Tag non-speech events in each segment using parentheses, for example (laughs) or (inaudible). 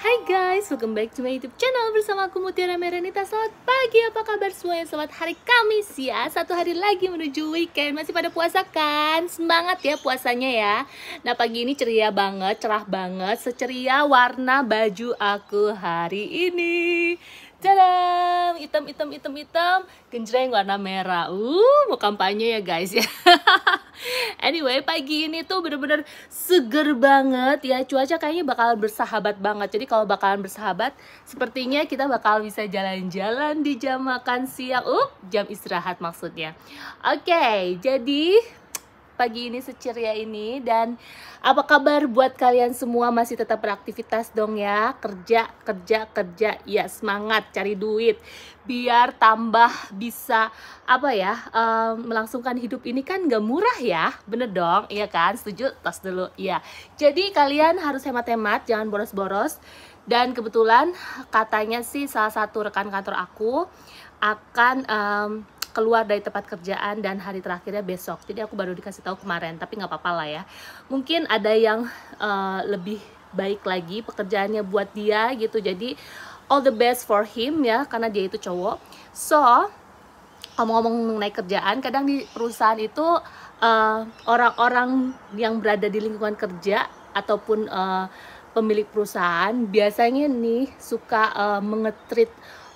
Hai guys, welcome back to my youtube channel Bersama aku Mutiara Merenita Selamat pagi, apa kabar semuanya? Selamat hari Kamis ya Satu hari lagi menuju weekend Masih pada puasa kan? Semangat ya puasanya ya Nah pagi ini ceria banget, cerah banget Seceria warna baju aku hari ini Tadam, hitam hitam hitam hitam, genjreng warna merah. Uh, mau kampanye ya guys ya. (laughs) anyway, pagi ini tuh bener-bener seger banget ya. Cuaca kayaknya bakal bersahabat banget. Jadi kalau bakalan bersahabat, sepertinya kita bakal bisa jalan-jalan di jam makan siang. Uh, jam istirahat maksudnya. Oke, okay, jadi pagi ini seceria ini dan apa kabar buat kalian semua masih tetap beraktivitas dong ya kerja kerja kerja ya semangat cari duit biar tambah bisa apa ya um, melangsungkan hidup ini kan gak murah ya bener dong iya kan setuju tas dulu ya jadi kalian harus hemat-hemat jangan boros-boros dan kebetulan katanya sih salah satu rekan kantor aku akan um, keluar dari tempat kerjaan dan hari terakhirnya besok jadi aku baru dikasih tahu kemarin tapi nggak apa-apa lah ya mungkin ada yang uh, lebih baik lagi pekerjaannya buat dia gitu jadi all the best for him ya karena dia itu cowok so ngomong-ngomong mengenai kerjaan kadang di perusahaan itu eh, orang-orang uh, yang berada di lingkungan kerja ataupun uh, pemilik perusahaan biasanya nih suka uh, mengetrit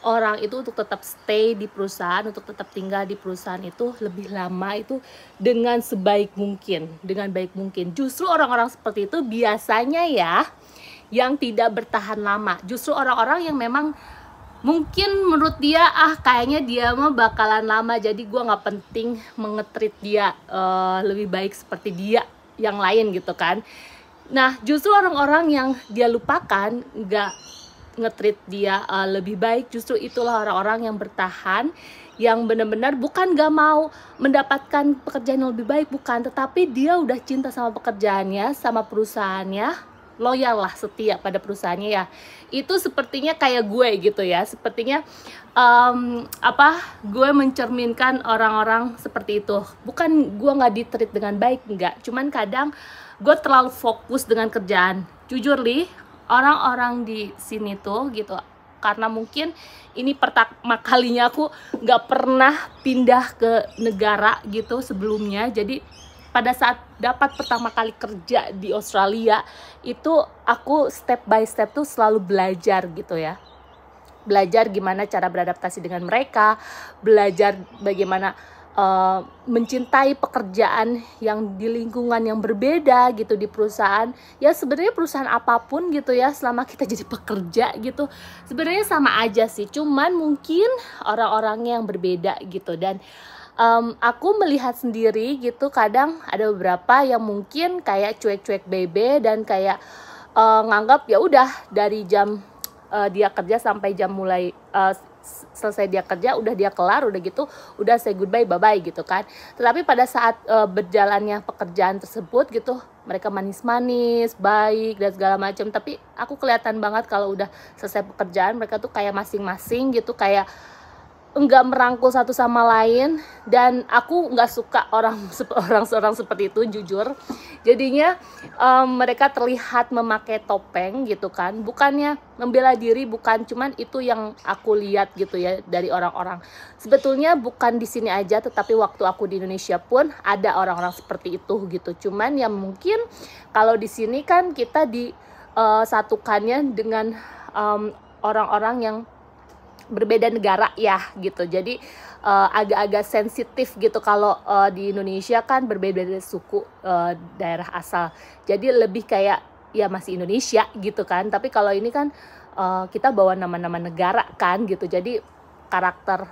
orang itu untuk tetap stay di perusahaan, untuk tetap tinggal di perusahaan itu lebih lama itu dengan sebaik mungkin, dengan baik mungkin. Justru orang-orang seperti itu biasanya ya yang tidak bertahan lama. Justru orang-orang yang memang mungkin menurut dia ah kayaknya dia mau bakalan lama jadi gue nggak penting mengetrit dia uh, lebih baik seperti dia yang lain gitu kan nah justru orang-orang yang dia lupakan nggak ngetrit dia uh, lebih baik justru itulah orang-orang yang bertahan yang benar-benar bukan gak mau mendapatkan pekerjaan yang lebih baik bukan tetapi dia udah cinta sama pekerjaannya sama perusahaannya loyal lah setia pada perusahaannya ya itu sepertinya kayak gue gitu ya sepertinya um, apa gue mencerminkan orang-orang seperti itu bukan gue nggak ditreat dengan baik enggak cuman kadang gue terlalu fokus dengan kerjaan jujur li orang-orang di sini tuh gitu karena mungkin ini pertama kalinya aku nggak pernah pindah ke negara gitu sebelumnya jadi pada saat dapat pertama kali kerja di Australia itu aku step by step tuh selalu belajar gitu ya belajar gimana cara beradaptasi dengan mereka belajar bagaimana uh, mencintai pekerjaan yang di lingkungan yang berbeda gitu di perusahaan ya sebenarnya perusahaan apapun gitu ya selama kita jadi pekerja gitu sebenarnya sama aja sih cuman mungkin orang-orangnya yang berbeda gitu dan um, aku melihat sendiri gitu kadang ada beberapa yang mungkin kayak cuek-cuek bebe dan kayak uh, nganggap ya udah dari jam uh, dia kerja sampai jam mulai uh, selesai dia kerja udah dia kelar udah gitu udah saya goodbye bye bye gitu kan tetapi pada saat e, berjalannya pekerjaan tersebut gitu mereka manis-manis, baik dan segala macam. Tapi aku kelihatan banget kalau udah selesai pekerjaan mereka tuh kayak masing-masing gitu kayak enggak merangkul satu sama lain dan aku enggak suka orang (laughs) seorang seorang seperti itu jujur jadinya um, mereka terlihat memakai topeng gitu kan bukannya membela diri bukan cuman itu yang aku lihat gitu ya dari orang-orang sebetulnya bukan di sini aja tetapi waktu aku di Indonesia pun ada orang-orang seperti itu gitu cuman yang mungkin kalau di sini kan kita disatukannya eh, dengan orang-orang yang berbeda negara ya gitu. Jadi uh, agak-agak sensitif gitu kalau uh, di Indonesia kan berbeda suku uh, daerah asal. Jadi lebih kayak ya masih Indonesia gitu kan. Tapi kalau ini kan uh, kita bawa nama-nama negara kan gitu. Jadi karakter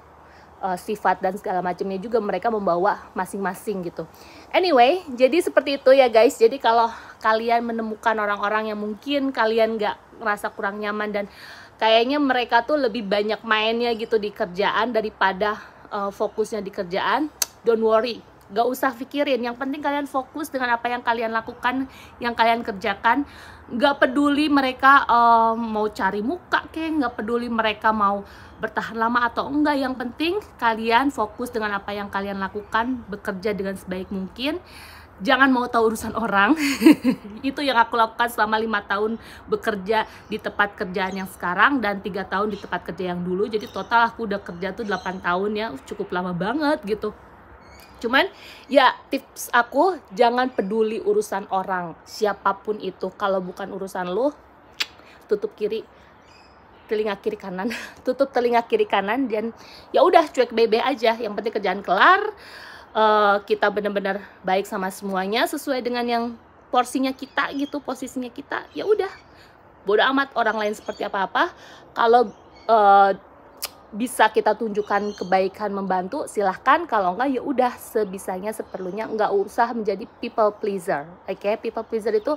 uh, sifat dan segala macamnya juga mereka membawa masing-masing gitu. Anyway, jadi seperti itu ya guys. Jadi kalau kalian menemukan orang-orang yang mungkin kalian nggak merasa kurang nyaman dan kayaknya mereka tuh lebih banyak mainnya gitu di kerjaan daripada uh, fokusnya di kerjaan don't worry gak usah pikirin yang penting kalian fokus dengan apa yang kalian lakukan yang kalian kerjakan gak peduli mereka uh, mau cari muka kayak gak peduli mereka mau bertahan lama atau enggak yang penting kalian fokus dengan apa yang kalian lakukan bekerja dengan sebaik mungkin jangan mau tahu urusan orang (laughs) itu yang aku lakukan selama lima tahun bekerja di tempat kerjaan yang sekarang dan tiga tahun di tempat kerja yang dulu jadi total aku udah kerja tuh 8 tahun ya cukup lama banget gitu cuman ya tips aku jangan peduli urusan orang siapapun itu kalau bukan urusan lo tutup kiri telinga kiri kanan (laughs) tutup telinga kiri kanan dan ya udah cuek bebe aja yang penting kerjaan kelar uh, kita benar-benar baik sama semuanya sesuai dengan yang porsinya kita gitu posisinya kita ya udah bodoh amat orang lain seperti apa apa kalau uh, bisa kita tunjukkan kebaikan membantu silahkan kalau enggak ya udah sebisanya seperlunya enggak usah menjadi people pleaser oke okay? people pleaser itu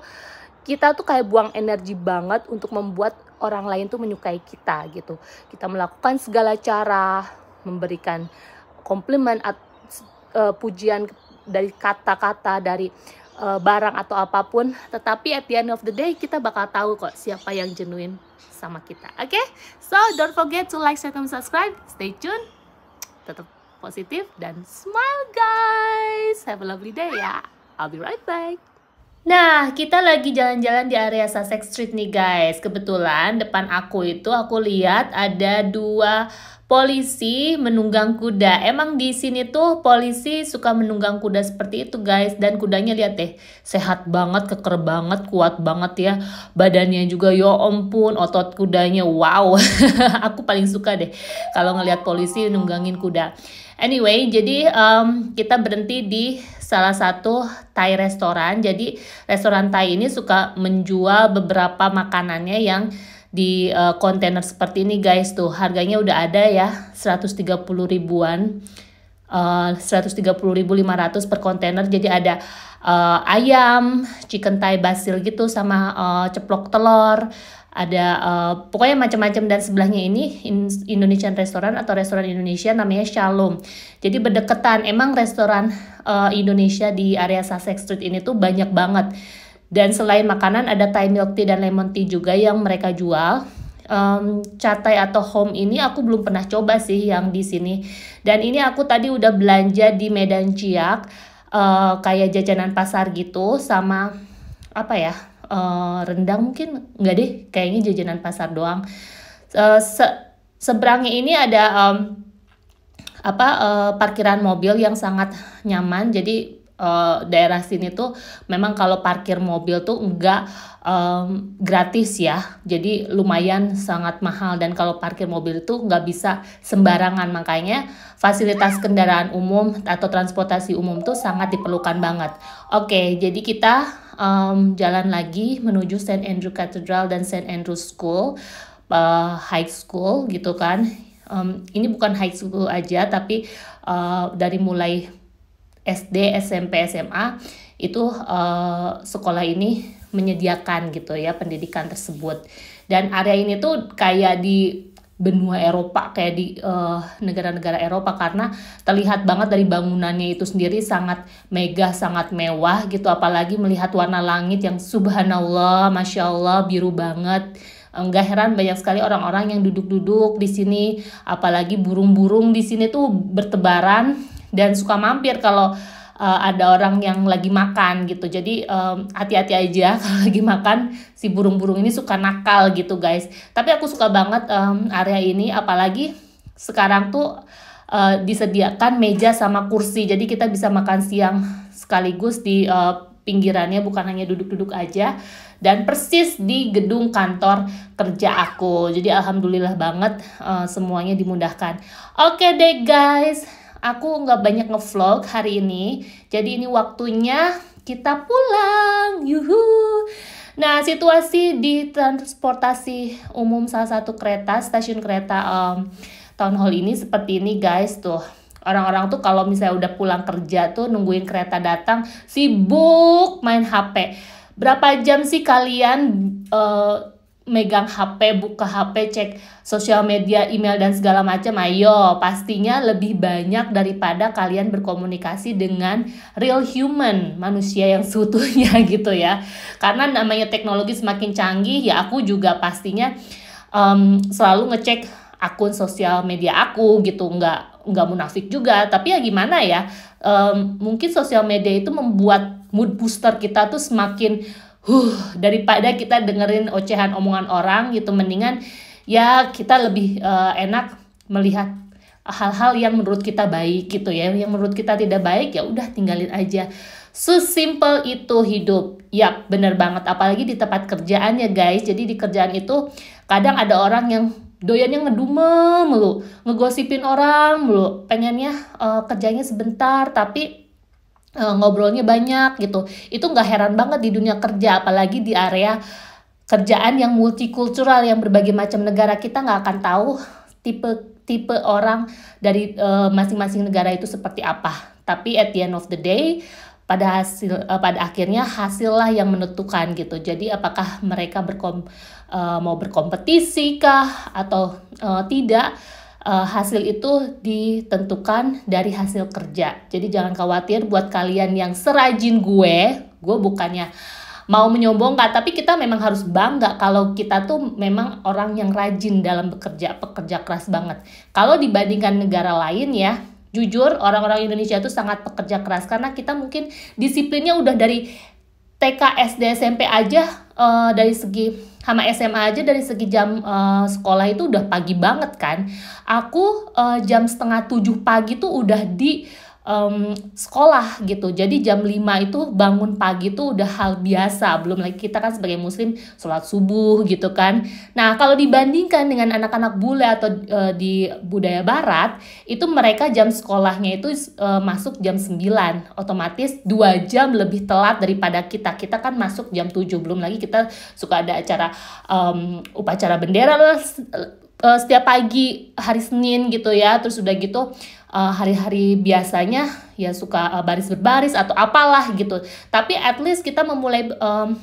kita tuh kayak buang energi banget untuk membuat orang lain tuh menyukai kita gitu kita melakukan segala cara memberikan komplimen uh, pujian dari kata-kata dari uh, barang atau apapun tetapi at the end of the day kita bakal tahu kok siapa yang jenuin sama kita oke okay? so don't forget to like share and subscribe stay tune tetap positif dan smile guys have a lovely day ya I'll be right back Nah, kita lagi jalan-jalan di area Sussex Street nih guys. Kebetulan depan aku itu aku lihat ada dua polisi menunggang kuda. Emang di sini tuh polisi suka menunggang kuda seperti itu guys. Dan kudanya lihat deh, sehat banget, keker banget, kuat banget ya. Badannya juga yo ya ampun, otot kudanya wow. (laughs) aku paling suka deh kalau ngelihat polisi nunggangin kuda. Anyway, jadi um, kita berhenti di salah satu Thai restoran. Jadi restoran Thai ini suka menjual beberapa makanannya yang di eh, kontainer uh, seperti ini guys tuh harganya udah ada ya 130 ribuan eh, uh, 130.500 per kontainer jadi ada uh, ayam chicken thai basil gitu sama uh, ceplok telur ada uh, pokoknya macam-macam dan sebelahnya ini Indonesian restoran atau restoran Indonesia namanya Shalom. Jadi berdekatan. Emang restoran uh, Indonesia di area Sussex Street ini tuh banyak banget. Dan selain makanan ada Thai milk tea dan lemon tea juga yang mereka jual. Um, catai atau home ini aku belum pernah coba sih yang di sini. Dan ini aku tadi udah belanja di Medan Ciak uh, eh, kayak jajanan pasar gitu sama apa ya Eh, rendang mungkin nggak deh kayaknya jajanan pasar doang uh, se seberangnya ini ada um, apa uh, parkiran mobil yang sangat nyaman jadi Uh, daerah sini tuh memang kalau parkir mobil tuh enggak um, gratis ya jadi lumayan sangat mahal dan kalau parkir mobil tuh nggak bisa sembarangan makanya fasilitas kendaraan umum atau transportasi umum tuh sangat diperlukan banget oke okay, jadi kita um, jalan lagi menuju St. Andrew Cathedral dan St. Andrew School, uh, High School gitu kan. Um, ini bukan high school aja, tapi uh, dari mulai SD, SMP, SMA itu uh, sekolah ini menyediakan gitu ya pendidikan tersebut. Dan area ini tuh kayak di benua Eropa kayak di eh, negara-negara uh, Eropa karena terlihat banget dari bangunannya itu sendiri sangat megah, sangat mewah gitu apalagi melihat warna langit yang subhanallah, masya Allah biru banget. Enggak heran banyak sekali orang-orang yang duduk-duduk di sini, apalagi burung-burung di sini tuh bertebaran dan suka mampir kalau uh, ada orang yang lagi makan gitu. Jadi hati hati-hati aja (laughs) kalau lagi makan si burung-burung ini suka nakal gitu guys. Tapi aku suka banget um, area ini apalagi sekarang tuh uh, disediakan meja sama kursi. Jadi kita bisa makan siang sekaligus di uh, pinggirannya bukan hanya duduk-duduk aja dan persis di gedung kantor kerja aku. Jadi alhamdulillah banget uh, semuanya dimudahkan. Oke okay deh guys aku nggak banyak ngevlog hari ini. Jadi ini waktunya kita pulang. Yuhu. Nah, situasi di transportasi umum salah satu kereta, stasiun kereta um, town hall ini seperti ini guys tuh. Orang-orang tuh kalau misalnya udah pulang kerja tuh nungguin kereta datang, sibuk main HP. Berapa jam sih kalian uh, megang HP, buka HP, cek sosial media, email dan segala macam, ayo pastinya lebih banyak daripada kalian berkomunikasi dengan real human, manusia yang seutuhnya (laughs) gitu ya. Karena namanya teknologi semakin canggih, ya aku juga pastinya um, selalu ngecek akun sosial media aku gitu, nggak nggak munafik juga, tapi ya gimana ya, um, mungkin sosial media itu membuat mood booster kita tuh semakin huh daripada kita dengerin ocehan omongan orang gitu mendingan ya kita lebih uh, enak melihat hal-hal yang menurut kita baik gitu ya yang menurut kita tidak baik ya udah tinggalin aja simple itu hidup ya bener banget apalagi di tempat kerjaan ya guys jadi di kerjaan itu kadang ada orang yang doyannya ngedumel mulu ngegosipin orang mulu pengennya uh, kerjanya sebentar tapi Eh, ngobrolnya banyak gitu. Itu nggak heran banget di dunia kerja, apalagi di area kerjaan yang multikultural yang berbagai macam negara kita nggak akan tahu tipe tipe orang dari eh, masing-masing uh, negara itu seperti apa. Tapi at the end of the day pada hasil uh, pada akhirnya hasil lah yang menentukan gitu. Jadi apakah mereka berkom, uh, mau berkompetisi kah atau uh, tidak? uh, hasil itu ditentukan dari hasil kerja. Jadi jangan khawatir buat kalian yang serajin gue, gue bukannya mau menyombongkan, tapi kita memang harus bangga kalau kita tuh memang orang yang rajin dalam bekerja, pekerja keras banget. Kalau dibandingkan negara lain ya, jujur orang-orang Indonesia itu sangat pekerja keras karena kita mungkin disiplinnya udah dari TK, SD, SMP aja uh, dari segi sama SMA aja dari segi jam uh, sekolah itu udah pagi banget kan. Aku uh, jam setengah tujuh pagi tuh udah di um, sekolah gitu. Jadi jam 5 itu bangun pagi itu udah hal biasa, belum lagi kita kan sebagai muslim sholat subuh gitu kan. Nah, kalau dibandingkan dengan anak-anak bule atau uh, di budaya barat, itu mereka jam sekolahnya itu uh, masuk jam 9, otomatis dua jam lebih telat daripada kita. Kita kan masuk jam 7, belum lagi kita suka ada acara um, upacara bendera lah eh, setiap pagi hari Senin gitu ya. Terus udah gitu Eh, hari-hari uh, biasanya ya suka uh, baris berbaris atau apalah gitu. Tapi at least kita memulai um,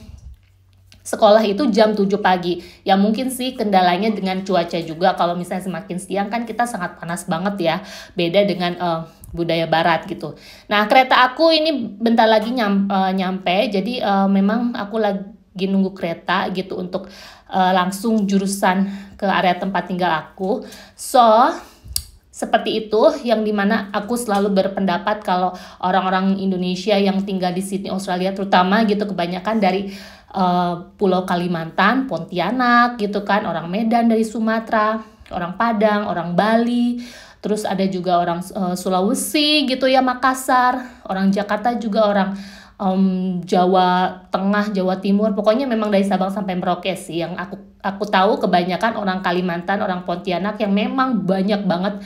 sekolah itu jam 7 pagi. Ya mungkin sih kendalanya dengan cuaca juga kalau misalnya semakin siang kan kita sangat panas banget ya. Beda dengan uh, budaya barat gitu. Nah, kereta aku ini bentar lagi nyam, uh, nyampe. Jadi uh, memang aku lagi nunggu kereta gitu untuk uh, langsung jurusan ke area tempat tinggal aku. So, seperti itu yang dimana aku selalu berpendapat kalau orang-orang Indonesia yang tinggal di Sydney Australia terutama gitu kebanyakan dari uh, Pulau Kalimantan, Pontianak gitu kan, orang Medan dari Sumatera, orang Padang, orang Bali, terus ada juga orang uh, Sulawesi gitu ya Makassar, orang Jakarta juga orang um, Jawa Tengah, Jawa Timur, pokoknya memang dari Sabang sampai Merauke sih yang aku aku tahu kebanyakan orang Kalimantan, orang Pontianak yang memang banyak banget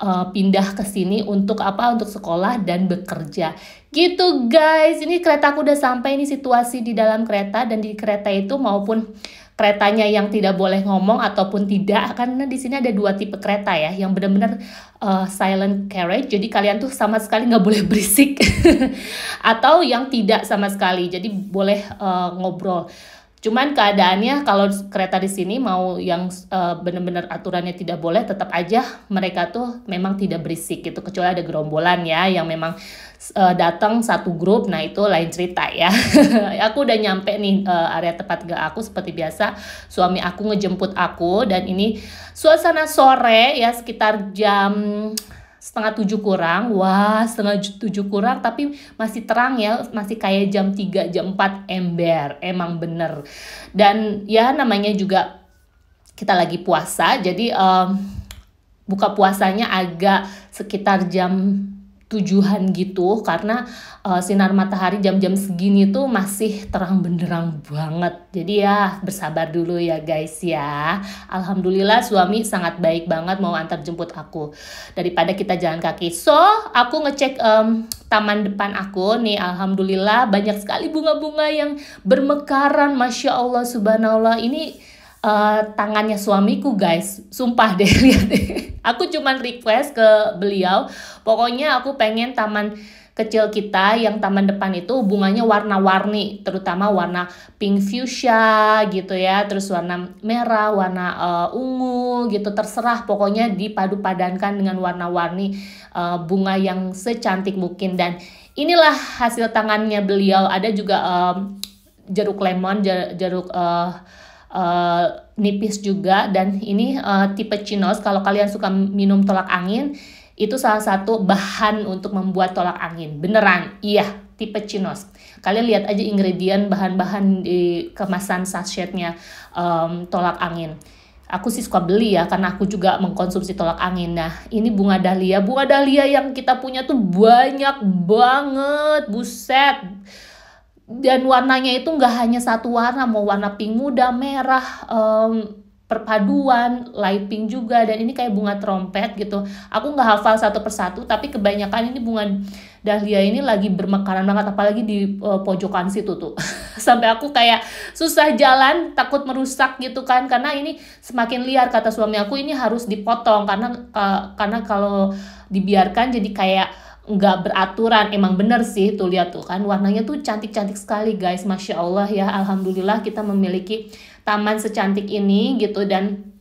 uh, pindah ke sini untuk apa? Untuk sekolah dan bekerja. Gitu guys, ini kereta aku udah sampai ini situasi di dalam kereta dan di kereta itu maupun keretanya yang tidak boleh ngomong ataupun tidak karena di sini ada dua tipe kereta ya yang benar-benar uh, silent carriage jadi kalian tuh sama sekali nggak boleh (laughs) berisik atau yang tidak sama sekali jadi boleh uh, ngobrol Cuman keadaannya kalau kereta di sini mau yang uh, eh, benar-benar aturannya tidak boleh tetap aja mereka tuh memang tidak berisik gitu kecuali ada gerombolan ya yang memang uh, datang satu grup nah itu lain cerita ya. (laughs) aku udah nyampe nih uh, area tempat gak aku seperti biasa suami aku ngejemput aku dan ini suasana sore ya sekitar jam setengah tujuh kurang wah setengah tujuh kurang tapi masih terang ya masih kayak jam tiga jam empat ember emang bener dan ya namanya juga kita lagi puasa jadi um, buka puasanya agak sekitar jam tujuan gitu karena uh, sinar matahari jam-jam segini tuh masih terang benderang banget. Jadi ya bersabar dulu ya guys ya. Alhamdulillah suami sangat baik banget mau antar jemput aku daripada kita jalan kaki. So, aku ngecek um, taman depan aku nih alhamdulillah banyak sekali bunga-bunga yang bermekaran. Masya Allah subhanallah ini uh, tangannya suamiku guys sumpah deh (laughs) lihat deh aku cuman request ke beliau pokoknya aku pengen taman kecil kita yang taman depan itu bunganya warna-warni terutama warna pink fuchsia gitu ya terus warna merah warna uh, ungu gitu terserah pokoknya dipadu-padankan dengan warna-warni uh, bunga yang secantik mungkin dan inilah hasil tangannya beliau ada juga um, jeruk lemon jeruk uh, uh, nipis juga dan ini uh, tipe chinos kalau kalian suka minum tolak angin itu salah satu bahan untuk membuat tolak angin beneran iya tipe chinos kalian lihat aja ingredient bahan-bahan di kemasan sachetnya um, tolak angin aku sih suka beli ya karena aku juga mengkonsumsi tolak angin nah ini bunga dahlia bunga dahlia yang kita punya tuh banyak banget buset dan warnanya itu nggak hanya satu warna mau warna pink muda merah um, perpaduan light pink juga dan ini kayak bunga trompet gitu aku nggak hafal satu persatu tapi kebanyakan ini bunga dahlia ini lagi bermekaran banget apalagi di uh, pojokan situ tuh (laughs) sampai aku kayak susah jalan takut merusak gitu kan karena ini semakin liar kata suami aku ini harus dipotong karena uh, karena kalau dibiarkan jadi kayak nggak beraturan emang bener sih tuh lihat tuh kan warnanya tuh cantik-cantik sekali guys masya allah ya alhamdulillah kita memiliki taman secantik ini gitu dan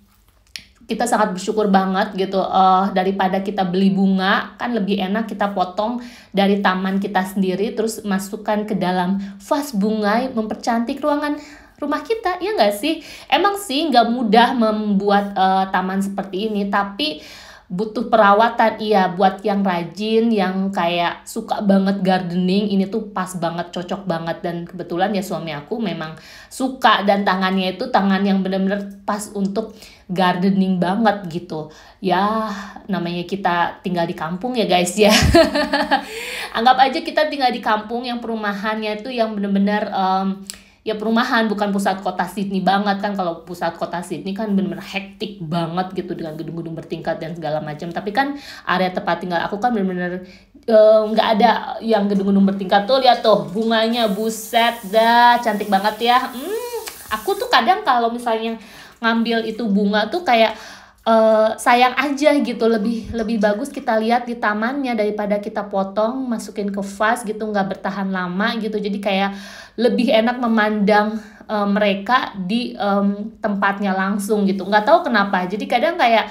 kita sangat bersyukur banget gitu uh, daripada kita beli bunga kan lebih enak kita potong dari taman kita sendiri terus masukkan ke dalam vas bunga mempercantik ruangan rumah kita ya nggak sih emang sih nggak mudah membuat uh, taman seperti ini tapi butuh perawatan iya buat yang rajin yang kayak suka banget gardening ini tuh pas banget cocok banget dan kebetulan ya suami aku memang suka dan tangannya itu tangan yang bener-bener pas untuk gardening banget gitu ya namanya kita tinggal di kampung ya guys ya (laughs) anggap aja kita tinggal di kampung yang perumahannya itu yang bener-bener ya perumahan bukan pusat kota Sydney banget kan kalau pusat kota Sydney kan bener-bener hektik banget gitu dengan gedung-gedung bertingkat dan segala macam tapi kan area tempat tinggal aku kan bener-bener eh, nggak uh, ada yang gedung-gedung bertingkat tuh lihat tuh bunganya buset dah cantik banget ya hmm, aku tuh kadang kalau misalnya ngambil itu bunga tuh kayak uh, sayang aja gitu lebih lebih bagus kita lihat di tamannya daripada kita potong masukin ke vas gitu nggak bertahan lama gitu jadi kayak lebih enak memandang uh, mereka di um, tempatnya langsung gitu nggak tahu kenapa jadi kadang kayak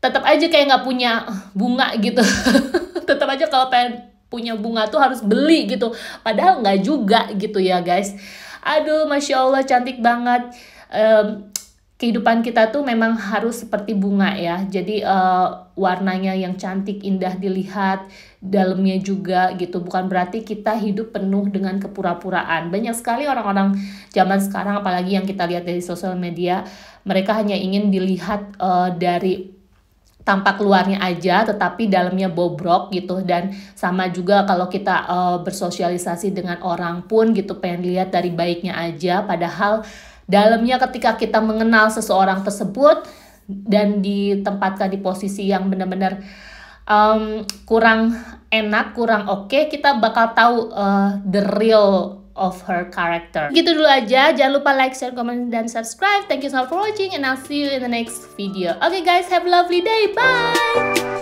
tetap aja kayak nggak punya bunga gitu (laughs) tetap aja kalau pengen punya bunga tuh harus beli gitu padahal nggak juga gitu ya guys aduh masya allah cantik banget um, kehidupan kita tuh memang harus seperti bunga ya. Jadi uh, warnanya yang cantik, indah dilihat, dalamnya juga gitu. Bukan berarti kita hidup penuh dengan kepura-puraan. Banyak sekali orang-orang zaman sekarang apalagi yang kita lihat dari sosial media, mereka hanya ingin dilihat uh, dari tampak luarnya aja tetapi dalamnya bobrok gitu dan sama juga kalau kita uh, bersosialisasi dengan orang pun gitu pengen lihat dari baiknya aja padahal Dalamnya ketika kita mengenal seseorang tersebut dan ditempatkan di posisi yang benar-benar um, kurang enak, kurang oke, okay, kita bakal tahu uh, the real of her character. Gitu dulu aja. Jangan lupa like, share, comment, dan subscribe. Thank you so much for watching and I'll see you in the next video. Okay guys, have a lovely day. Bye!